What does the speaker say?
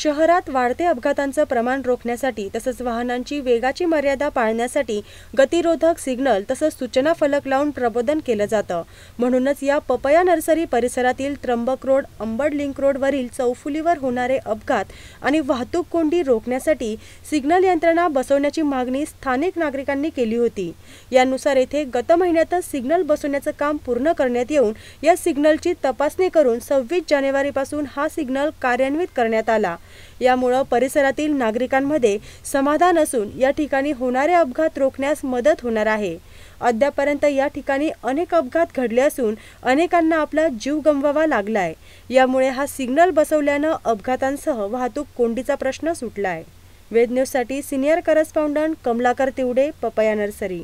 शहरात वाढते अपघातांचं प्रमाण रोखण्यासाठी तसंच वाहनांची वेगाची मर्यादा पाळण्यासाठी गतिरोधक सिग्नल तसंच सूचना फलक लावून प्रबोधन केलं जातं म्हणूनच या पपया नर्सरी परिसरातील त्र्यंबक रोड अंबड लिंक रोडवरील चौफुलीवर होणारे अपघात आणि वाहतूक कोंडी रोखण्यासाठी सिग्नल यंत्रणा बसवण्याची मागणी स्थानिक नागरिकांनी केली होती यानुसार येथे गत महिन्यातच सिग्नल बसवण्याचं काम पूर्ण करण्यात येऊन या सिग्नलची तपासणी करून सव्वीस जानेवारीपासून हा सिग्नल कार्यान्वित करण्यात आला यामुळं परिसरातील नागरिकांमध्ये समाधान असून या ठिकाणी होणारे अपघात रोखण्यास मदत होणार आहे अद्यापर्यंत या ठिकाणी अनेक अपघात घडले असून अनेकांना आपला जीव गमवावा लागलाय यामुळे हा सिग्नल बसवल्यानं अपघातांसह वाहतूक कोंडीचा प्रश्न सुटला आहे वेद senior correspondent Kamalakar Tiwade papaya nursery